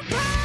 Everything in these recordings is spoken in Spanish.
Bye.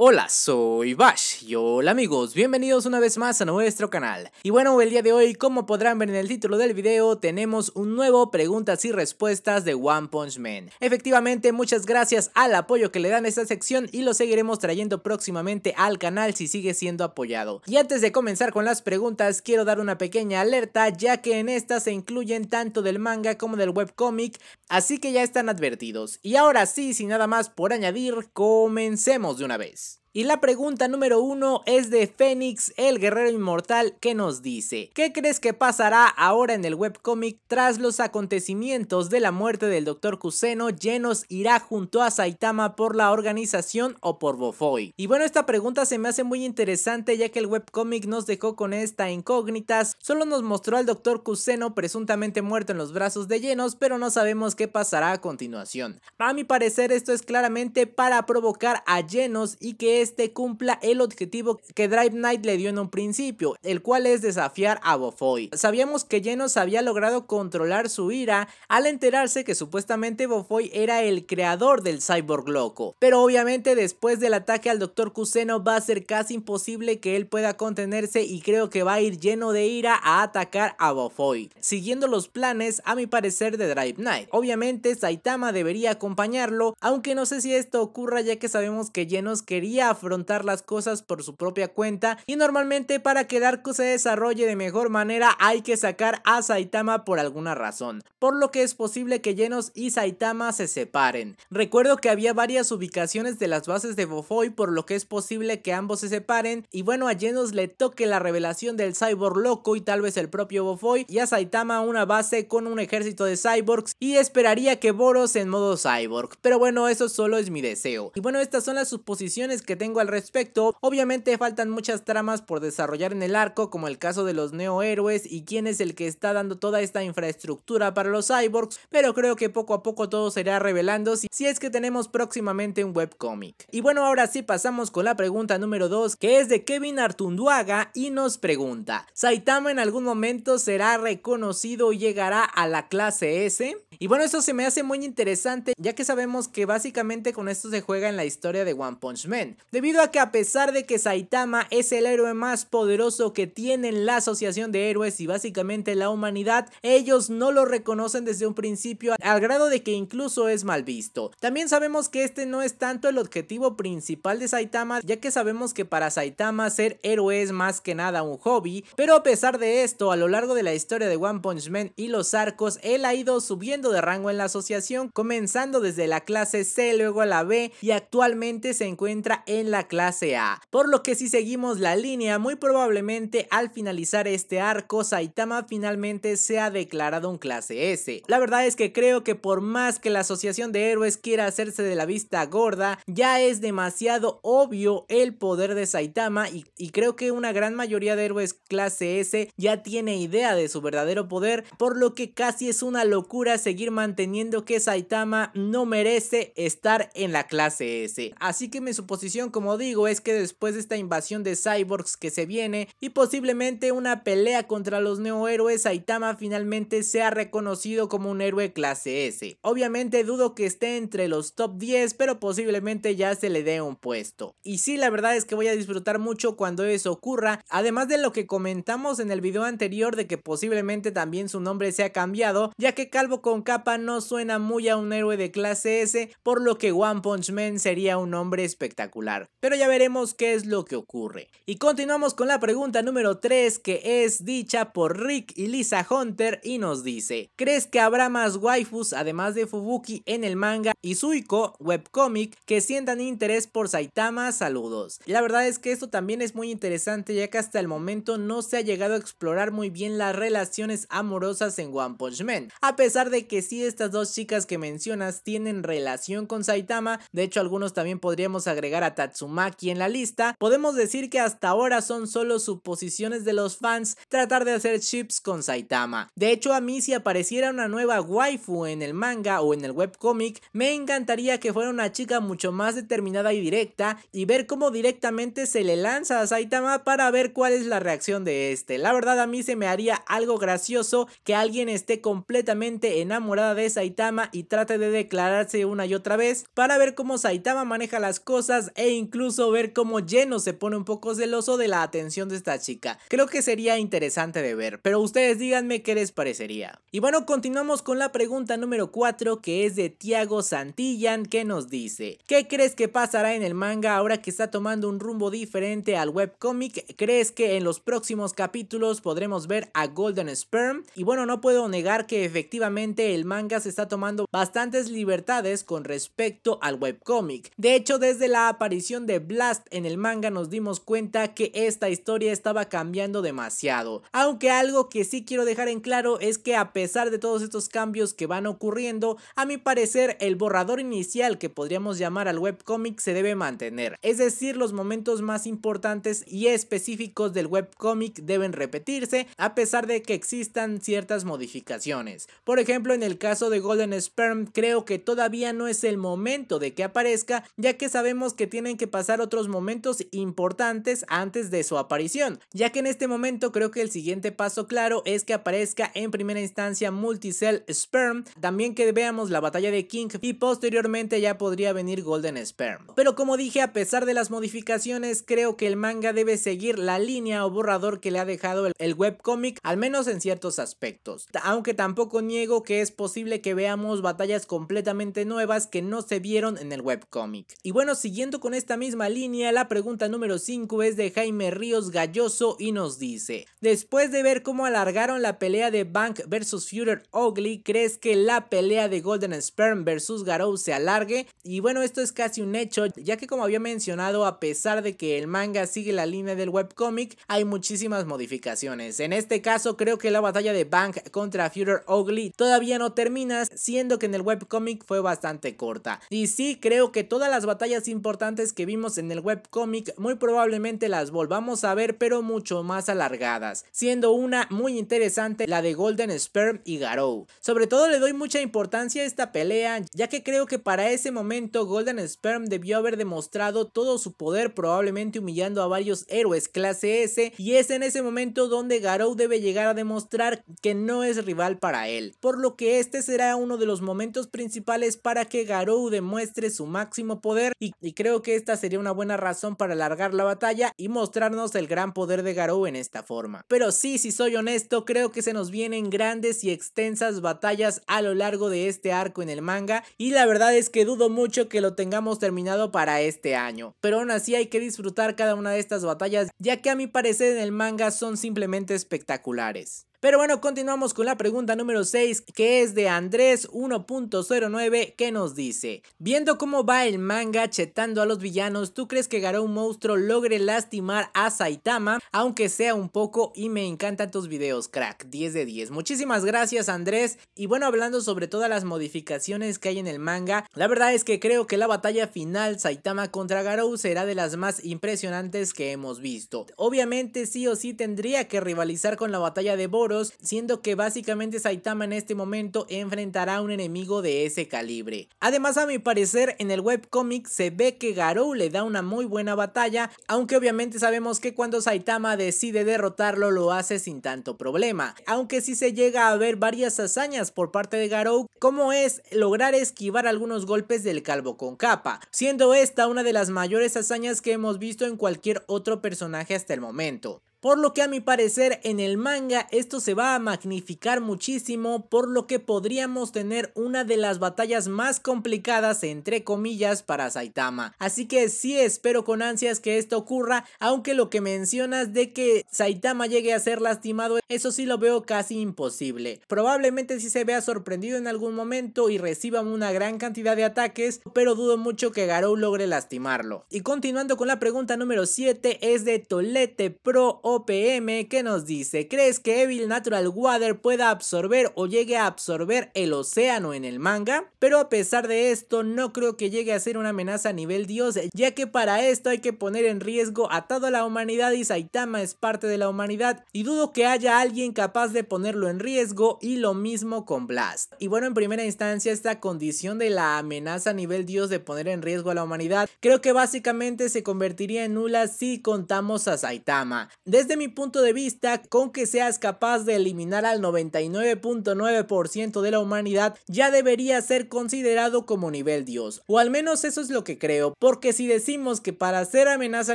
Hola, soy Bash y hola amigos, bienvenidos una vez más a nuestro canal. Y bueno, el día de hoy, como podrán ver en el título del video, tenemos un nuevo preguntas y respuestas de One Punch Man. Efectivamente, muchas gracias al apoyo que le dan a esta sección y lo seguiremos trayendo próximamente al canal si sigue siendo apoyado. Y antes de comenzar con las preguntas, quiero dar una pequeña alerta ya que en esta se incluyen tanto del manga como del webcomic, así que ya están advertidos. Y ahora sí, sin nada más por añadir, comencemos de una vez. Peace. Y la pregunta número uno es de Fénix, el guerrero inmortal, que nos dice, ¿qué crees que pasará ahora en el webcómic tras los acontecimientos de la muerte del Dr. Kuseno? Genos irá junto a Saitama por la organización o por Bofoy? Y bueno, esta pregunta se me hace muy interesante ya que el webcómic nos dejó con esta incógnita, solo nos mostró al Dr. Kuseno presuntamente muerto en los brazos de Genos, pero no sabemos qué pasará a continuación. A mi parecer esto es claramente para provocar a Genos y que este cumpla el objetivo que Drive Knight le dio en un principio, el cual es desafiar a Bofoy. Sabíamos que Genos había logrado controlar su ira al enterarse que supuestamente Bofoy era el creador del cyborg loco, pero obviamente después del ataque al Dr. Kuseno va a ser casi imposible que él pueda contenerse y creo que va a ir lleno de ira a atacar a Bofoy, siguiendo los planes a mi parecer de Drive Knight. Obviamente Saitama debería acompañarlo, aunque no sé si esto ocurra ya que sabemos que Genos quería afrontar las cosas por su propia cuenta y normalmente para que Darko se desarrolle de mejor manera hay que sacar a Saitama por alguna razón, por lo que es posible que Genos y Saitama se separen. Recuerdo que había varias ubicaciones de las bases de Bofoy por lo que es posible que ambos se separen y bueno a Genos le toque la revelación del cyborg loco y tal vez el propio Bofoy y a Saitama una base con un ejército de cyborgs y esperaría que Boros en modo cyborg, pero bueno eso solo es mi deseo. Y bueno estas son las suposiciones que tengo al respecto. Obviamente faltan muchas tramas por desarrollar en el arco, como el caso de los neohéroes y quién es el que está dando toda esta infraestructura para los cyborgs, pero creo que poco a poco todo se irá revelando si, es que tenemos próximamente un webcomic. Y bueno, ahora sí pasamos con la pregunta número 2, que es de Kevin Artunduaga y nos pregunta, ¿Saitama en algún momento será reconocido y llegará a la clase S? Y bueno, eso se me hace muy interesante, ya que sabemos que básicamente con esto se juega en la historia de One Punch Man debido a que a pesar de que Saitama es el héroe más poderoso que tienen la Asociación de Héroes y básicamente la humanidad, ellos no lo reconocen desde un principio al grado de que incluso es mal visto. También sabemos que este no es tanto el objetivo principal de Saitama, ya que sabemos que para Saitama ser héroe es más que nada un hobby, pero a pesar de esto, a lo largo de la historia de One Punch Man y los arcos, él ha ido subiendo de rango en la asociación, comenzando desde la clase C, luego a la B y actualmente se encuentra en en la clase A. Por lo que si seguimos la línea, muy probablemente al finalizar este arco, Saitama finalmente sea declarado un clase S. La verdad es que creo que por más que la asociación de héroes quiera hacerse de la vista gorda, ya es demasiado obvio el poder de Saitama y, y creo que una gran mayoría de héroes clase S ya tiene idea de su verdadero poder, por lo que casi es una locura seguir manteniendo que Saitama no merece estar en la clase S. Así que mi suposición como digo, es que después de esta invasión de cyborgs que se viene y posiblemente una pelea contra los neohéroes, Saitama finalmente sea reconocido como un héroe clase S. Obviamente dudo que esté entre los top 10, pero posiblemente ya se le dé un puesto. Y sí, la verdad es que voy a disfrutar mucho cuando eso ocurra, además de lo que comentamos en el video anterior de que posiblemente también su nombre sea cambiado, ya que Calvo con capa no suena muy a un héroe de clase S, por lo que One Punch Man sería un hombre espectacular. Pero ya veremos qué es lo que ocurre. Y continuamos con la pregunta número 3 que es dicha por Rick y Lisa Hunter y nos dice, ¿crees que habrá más waifus además de Fubuki en el manga y Suiko webcomic que sientan interés por Saitama? Saludos. La verdad es que esto también es muy interesante ya que hasta el momento no se ha llegado a explorar muy bien las relaciones amorosas en One Punch Man. A pesar de que si estas dos chicas que mencionas tienen relación con Saitama, de hecho algunos también podríamos agregar a Tatsumaki en la lista, podemos decir que hasta ahora son solo suposiciones de los fans tratar de hacer chips con Saitama. De hecho, a mí si apareciera una nueva waifu en el manga o en el webcomic, me encantaría que fuera una chica mucho más determinada y directa y ver cómo directamente se le lanza a Saitama para ver cuál es la reacción de este. La verdad a mí se me haría algo gracioso que alguien esté completamente enamorada de Saitama y trate de declararse una y otra vez para ver cómo Saitama maneja las cosas e incluso ver cómo Lleno se pone un poco celoso de la atención de esta chica. Creo que sería interesante de ver, pero ustedes díganme qué les parecería. Y bueno, continuamos con la pregunta número 4 que es de Tiago Santillan que nos dice ¿Qué crees que pasará en el manga ahora que está tomando un rumbo diferente al webcómic? ¿Crees que en los próximos capítulos podremos ver a Golden Sperm? Y bueno, no puedo negar que efectivamente el manga se está tomando bastantes libertades con respecto al webcómic. De hecho, desde la aparición de Blast en el manga nos dimos cuenta que esta historia estaba cambiando demasiado. Aunque algo que sí quiero dejar en claro es que a pesar de todos estos cambios que van ocurriendo, a mi parecer el borrador inicial que podríamos llamar al webcomic se debe mantener. Es decir, los momentos más importantes y específicos del webcomic deben repetirse a pesar de que existan ciertas modificaciones. Por ejemplo, en el caso de Golden Sperm creo que todavía no es el momento de que aparezca ya que sabemos que tiene que pasar otros momentos importantes antes de su aparición, ya que en este momento creo que el siguiente paso claro es que aparezca en primera instancia Multicell Sperm, también que veamos la batalla de King y posteriormente ya podría venir Golden Sperm. Pero como dije, a pesar de las modificaciones, creo que el manga debe seguir la línea o borrador que le ha dejado el, el webcomic, al menos en ciertos aspectos. Aunque tampoco niego que es posible que veamos batallas completamente nuevas que no se vieron en el webcomic. Y bueno, siguiendo con esta misma línea, la pregunta número 5 es de Jaime Ríos Galloso y nos dice, después de ver cómo alargaron la pelea de Bank versus Future Ugly, ¿crees que la pelea de Golden Sperm versus Garou se alargue? Y bueno, esto es casi un hecho, ya que como había mencionado, a pesar de que el manga sigue la línea del webcomic, hay muchísimas modificaciones. En este caso, creo que la batalla de Bank contra Future Ugly todavía no termina, siendo que en el webcomic fue bastante corta. Y sí, creo que todas las batallas importantes que vimos en el webcomic muy probablemente las volvamos a ver pero mucho más alargadas, siendo una muy interesante la de Golden Sperm y Garou. Sobre todo le doy mucha importancia a esta pelea ya que creo que para ese momento Golden Sperm debió haber demostrado todo su poder probablemente humillando a varios héroes clase S y es en ese momento donde Garou debe llegar a demostrar que no es rival para él, por lo que este será uno de los momentos principales para que Garou demuestre su máximo poder y creo que esta sería una buena razón para alargar la batalla y mostrarnos el gran poder de Garou en esta forma. Pero sí, si soy honesto, creo que se nos vienen grandes y extensas batallas a lo largo de este arco en el manga y la verdad es que dudo mucho que lo tengamos terminado para este año. Pero aún así hay que disfrutar cada una de estas batallas ya que a mi parecer en el manga son simplemente espectaculares. Pero bueno, continuamos con la pregunta número 6, que es de Andrés 1.09, que nos dice, viendo cómo va el manga chetando a los villanos, ¿tú crees que Garou Monstruo logre lastimar a Saitama? Aunque sea un poco y me encantan tus videos, crack, 10 de 10. Muchísimas gracias Andrés. Y bueno, hablando sobre todas las modificaciones que hay en el manga, la verdad es que creo que la batalla final Saitama contra Garou será de las más impresionantes que hemos visto. Obviamente sí o sí tendría que rivalizar con la batalla de Boro, siendo que básicamente Saitama en este momento enfrentará a un enemigo de ese calibre. Además, a mi parecer, en el webcomic se ve que Garou le da una muy buena batalla, aunque obviamente sabemos que cuando Saitama decide derrotarlo lo hace sin tanto problema, aunque sí se llega a ver varias hazañas por parte de Garou, como es lograr esquivar algunos golpes del calvo con capa, siendo esta una de las mayores hazañas que hemos visto en cualquier otro personaje hasta el momento. Por lo que a mi parecer en el manga esto se va a magnificar muchísimo, por lo que podríamos tener una de las batallas más complicadas entre comillas para Saitama. Así que sí espero con ansias que esto ocurra, aunque lo que mencionas de que Saitama llegue a ser lastimado, eso sí lo veo casi imposible. Probablemente sí se vea sorprendido en algún momento y reciba una gran cantidad de ataques, pero dudo mucho que Garou logre lastimarlo. Y continuando con la pregunta número 7 es de Tolete Pro OPM que nos dice, ¿crees que Evil Natural Water pueda absorber o llegue a absorber el océano en el manga? Pero a pesar de esto, no creo que llegue a ser una amenaza a nivel dios, ya que para esto hay que poner en riesgo a toda la humanidad y Saitama es parte de la humanidad y dudo que haya alguien capaz de ponerlo en riesgo y lo mismo con Blast. Y bueno, en primera instancia esta condición de la amenaza a nivel dios de poner en riesgo a la humanidad, creo que básicamente se convertiría en nula si contamos a Saitama. Desde mi punto de vista, con que seas capaz de eliminar al 99.9% de la humanidad, ya debería ser considerado como nivel Dios. O al menos eso es lo que creo, porque si decimos que para ser amenaza a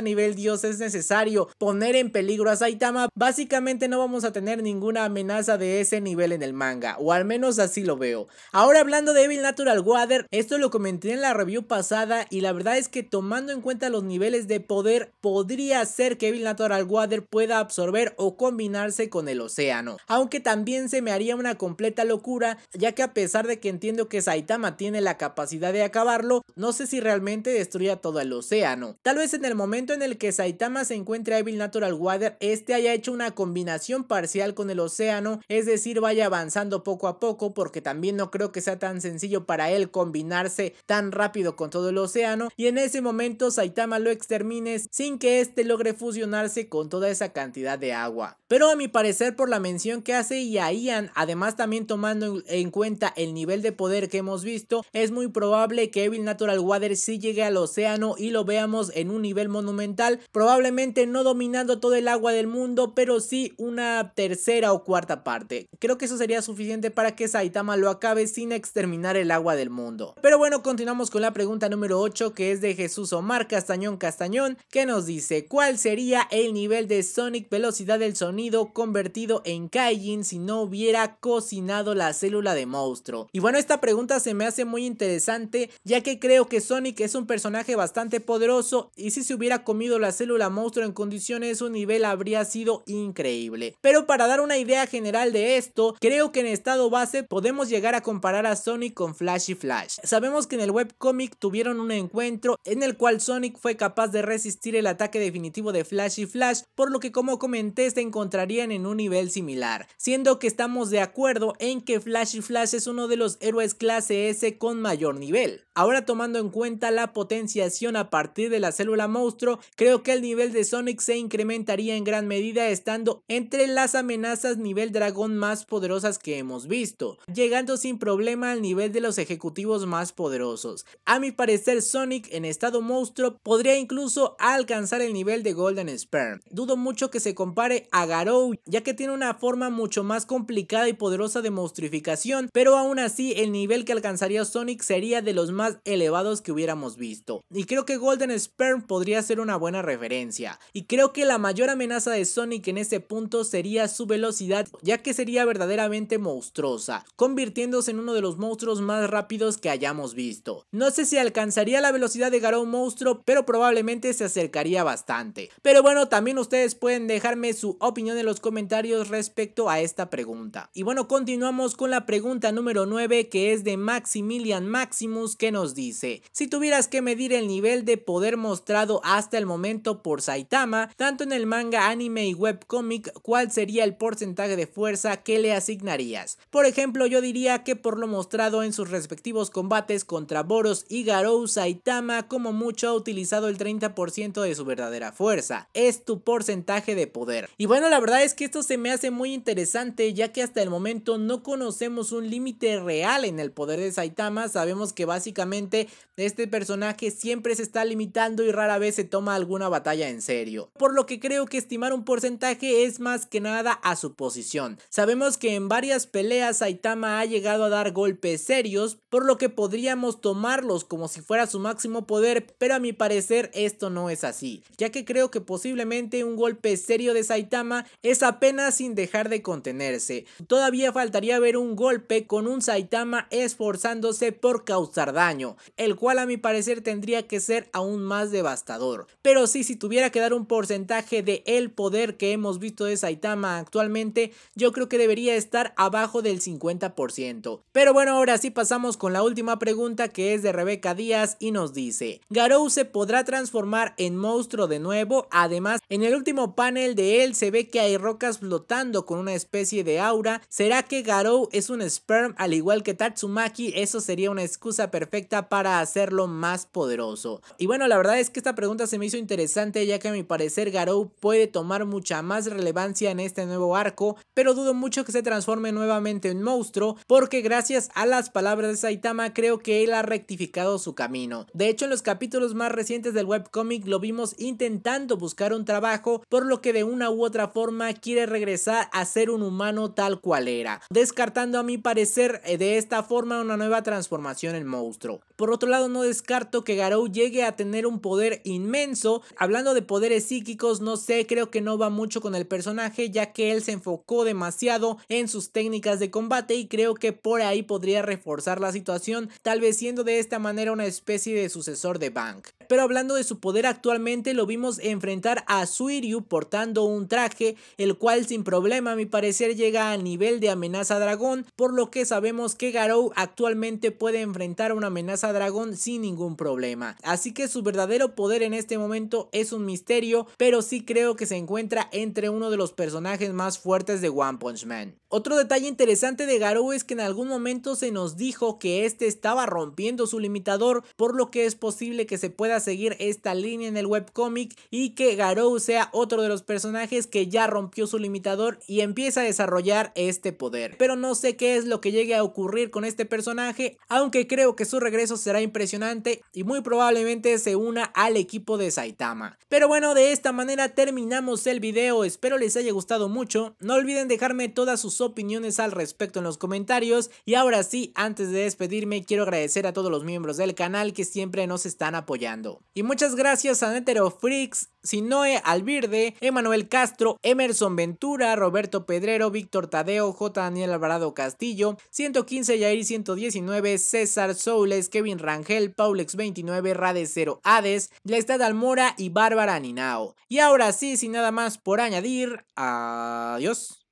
nivel Dios es necesario poner en peligro a Saitama, básicamente no vamos a tener ninguna amenaza de ese nivel en el manga, o al menos así lo veo. Ahora hablando de Evil Natural Water, esto lo comenté en la review pasada y la verdad es que tomando en cuenta los niveles de poder, podría ser que Evil Natural Water pueda absorber o combinarse con el océano. Aunque también se me haría una completa locura, ya que a pesar de que entiendo que Saitama tiene la capacidad de acabarlo, no sé si realmente destruya todo el océano. Tal vez en el momento en el que Saitama se encuentre a Evil Natural Water, este haya hecho una combinación parcial con el océano, es decir, vaya avanzando poco a poco, porque también no creo que sea tan sencillo para él combinarse tan rápido con todo el océano, y en ese momento Saitama lo extermine sin que este logre fusionarse con toda esa cantidad de agua. Pero a mi parecer por la mención que hace y a Ian, además también tomando en cuenta el nivel de poder que hemos visto, es muy probable que Evil Natural Water si llegue al océano y lo veamos en un nivel monumental, probablemente no dominando todo el agua del mundo, pero sí una tercera o cuarta parte. Creo que eso sería suficiente para que Saitama lo acabe sin exterminar el agua del mundo. Pero bueno, continuamos con la pregunta número 8 que es de Jesús Omar Castañón Castañón, que nos dice ¿cuál sería el nivel de Sonic velocidad del sonido convertido en Kaijin si no hubiera cocinado la célula de monstruo? Y bueno, esta pregunta se me hace muy interesante ya que creo que Sonic es un personaje bastante poderoso y si se hubiera comido la célula monstruo en condiciones su nivel habría sido increíble. Pero para dar una idea general de esto, creo que en estado base podemos llegar a comparar a Sonic con Flash y Flash. Sabemos que en el webcomic tuvieron un encuentro en el cual Sonic fue capaz de resistir el ataque definitivo de Flash y Flash, por lo que como comenté se encontrarían en un nivel similar, siendo que estamos de acuerdo en que Flash Flash es uno de los héroes clase S con mayor nivel. Ahora tomando en cuenta la potenciación a partir de la célula monstruo, creo que el nivel de Sonic se incrementaría en gran medida estando entre las amenazas nivel dragón más poderosas que hemos visto, llegando sin problema al nivel de los ejecutivos más poderosos. A mi parecer Sonic en estado monstruo podría incluso alcanzar el nivel de Golden Sperm. Dudo mucho que se compare a Garou, ya que tiene una forma mucho más complicada y poderosa de monstruificación pero aún así el nivel que alcanzaría Sonic sería de los más elevados que hubiéramos visto. Y creo que Golden Sperm podría ser una buena referencia. Y creo que la mayor amenaza de Sonic en este punto sería su velocidad, ya que sería verdaderamente monstruosa, convirtiéndose en uno de los monstruos más rápidos que hayamos visto. No sé si alcanzaría la velocidad de Garou Monstruo, pero probablemente se acercaría bastante. Pero bueno, también ustedes pueden dejarme su opinión en los comentarios respecto a esta pregunta. Y bueno, continuamos con la pregunta número 9 que es de Maximilian Maximus que nos dice, si tuvieras que medir el nivel de poder mostrado hasta el momento por Saitama, tanto en el manga, anime y webcomic, ¿cuál sería el porcentaje de fuerza que le asignarías? Por ejemplo, yo diría que por lo mostrado en sus respectivos combates contra Boros y Garou, Saitama como mucho ha utilizado el 30% de su verdadera fuerza. Es tu porcentaje de poder. Y bueno, la verdad es que esto se me hace muy interesante ya que hasta el momento no conocemos un límite real en el poder de Saitama. Sabemos que básicamente este personaje siempre se está limitando y rara vez se toma alguna batalla en serio. Por lo que creo que estimar un porcentaje es más que nada a su posición. Sabemos que en varias peleas Saitama ha llegado a dar golpes serios, por lo que podríamos tomarlos como si fuera su máximo poder, pero a mi parecer esto no es así, ya que creo que posiblemente un golpe serio de Saitama es apenas sin dejar de contenerse. Todavía faltaría ver un golpe con un Saitama esforzándose por causar daño, el cual a mi parecer tendría que ser aún más devastador. Pero si, si tuviera que dar un porcentaje de el poder que hemos visto de Saitama actualmente, yo creo que debería estar abajo del 50%. Pero bueno, ahora sí pasamos con la última pregunta que es de Rebeca Díaz y nos dice, ¿Garou se podrá transformar en monstruo de nuevo? Además, en el último panel de él se ve que hay rocas flotando con una especie de aura. ¿Será que Garou es un Sperm al igual que Tatsumaki? Eso sería una excusa perfecta para hacerlo más poderoso. Y bueno, la verdad es que esta pregunta se me hizo interesante ya que a mi parecer Garou puede tomar mucha más relevancia en este nuevo arco, pero dudo mucho que se transforme nuevamente en monstruo porque gracias a las palabras de Saitama creo que él ha rectificado su camino. De hecho, en los capítulos más recientes del webcomic lo vimos intentando buscar un trabajo por lo que de una u otra forma quiere regresar a ser un humano tal cual era, descartando a mi parecer eh, de esta forma una nueva transformación en monstruo. Por otro lado, no descarto que Garou llegue a tener un poder inmenso. Hablando de poderes psíquicos, no sé, creo que no va mucho con el personaje, ya que él se enfocó demasiado en sus técnicas de combate y creo que por ahí podría reforzar la situación, tal vez siendo de esta manera una especie de sucesor de Bank. Pero hablando de su poder actualmente lo vimos enfrentar a Suiryu portando un traje el cual sin problema a mi parecer llega a nivel de amenaza dragón por lo que sabemos que Garou actualmente puede enfrentar una amenaza dragón sin ningún problema. Así que su verdadero poder en este momento es un misterio pero sí creo que se encuentra entre uno de los personajes más fuertes de One Punch Man. Otro detalle interesante de Garou es que en algún momento se nos dijo que este estaba rompiendo su limitador por lo que es posible que se pueda a seguir esta línea en el webcomic y que Garou sea otro de los personajes que ya rompió su limitador y empieza a desarrollar este poder. Pero no sé qué es lo que llegue a ocurrir con este personaje, aunque creo que su regreso será impresionante y muy probablemente se una al equipo de Saitama. Pero bueno, de esta manera terminamos el video, espero les haya gustado mucho, no olviden dejarme todas sus opiniones al respecto en los comentarios y ahora sí, antes de despedirme quiero agradecer a todos los miembros del canal que siempre nos están apoyando. Y muchas gracias a Netero Freaks, Sinoe Alvirde, Emanuel Castro, Emerson Ventura, Roberto Pedrero, Víctor Tadeo, J. Daniel Alvarado Castillo, 115 Yair 119, César Soules, Kevin Rangel, Paulex29, Rade 0 Hades, Lestad Almora y Bárbara Ninao. Y ahora sí, sin nada más por añadir, adiós.